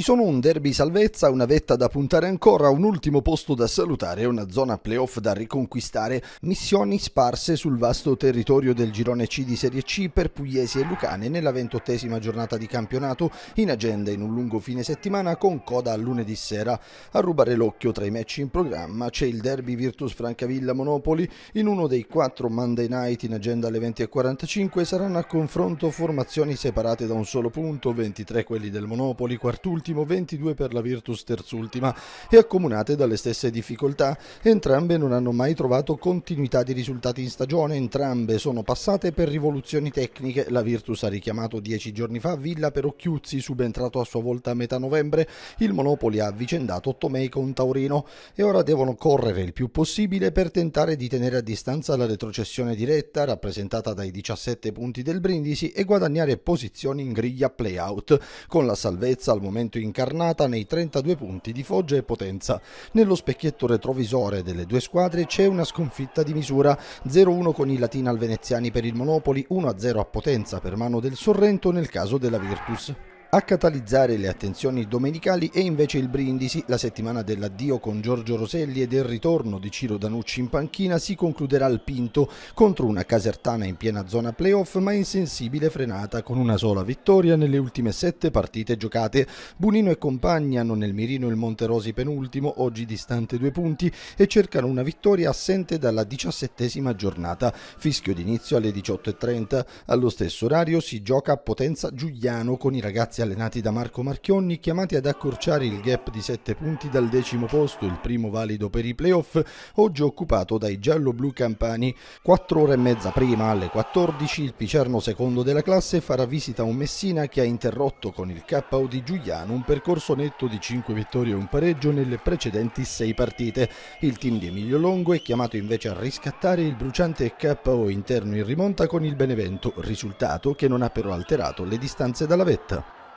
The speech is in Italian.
Ci sono un derby salvezza, una vetta da puntare ancora, un ultimo posto da salutare e una zona playoff da riconquistare, missioni sparse sul vasto territorio del girone C di Serie C per Pugliesi e Lucane nella ventottesima giornata di campionato, in agenda in un lungo fine settimana con coda a lunedì sera. A rubare l'occhio tra i match in programma c'è il derby Virtus Francavilla Monopoli, in uno dei quattro Monday Night in agenda alle 20.45 saranno a confronto formazioni separate da un solo punto, 23 quelli del Monopoli, quartulti quest'ultimo, 22 per la Virtus terzultima e accomunate dalle stesse difficoltà. Entrambe non hanno mai trovato continuità di risultati in stagione, entrambe sono passate per rivoluzioni tecniche. La Virtus ha richiamato dieci giorni fa Villa per Occhiuzzi, subentrato a sua volta a metà novembre. Il Monopoli ha avvicendato Tomei con Taurino e ora devono correre il più possibile per tentare di tenere a distanza la retrocessione diretta rappresentata dai 17 punti del Brindisi e guadagnare posizioni in griglia playout, con la salvezza al momento incarnata nei 32 punti di Foggia e Potenza. Nello specchietto retrovisore delle due squadre c'è una sconfitta di misura 0-1 con i Latina al Veneziani per il Monopoli, 1-0 a Potenza per mano del Sorrento nel caso della Virtus. A catalizzare le attenzioni domenicali è invece il Brindisi. La settimana dell'addio con Giorgio Roselli e del ritorno di Ciro Danucci in panchina si concluderà al Pinto contro una Casertana in piena zona playoff ma insensibile frenata con una sola vittoria nelle ultime sette partite giocate. Bunino e compagni hanno nel mirino il Monterosi penultimo, oggi distante due punti, e cercano una vittoria assente dalla diciassettesima giornata. Fischio d'inizio alle 18.30. Allo stesso orario si gioca a Potenza Giuliano con i ragazzi ragazzi allenati da Marco Marchionni chiamati ad accorciare il gap di 7 punti dal decimo posto, il primo valido per i playoff, oggi occupato dai giallo-blu campani. Quattro ore e mezza prima, alle 14, il Picerno secondo della classe farà visita a un Messina che ha interrotto con il KO di Giuliano un percorso netto di 5 vittorie e un pareggio nelle precedenti 6 partite. Il team di Emilio Longo è chiamato invece a riscattare il bruciante KO interno in rimonta con il Benevento, risultato che non ha però alterato le distanze dalla vetta.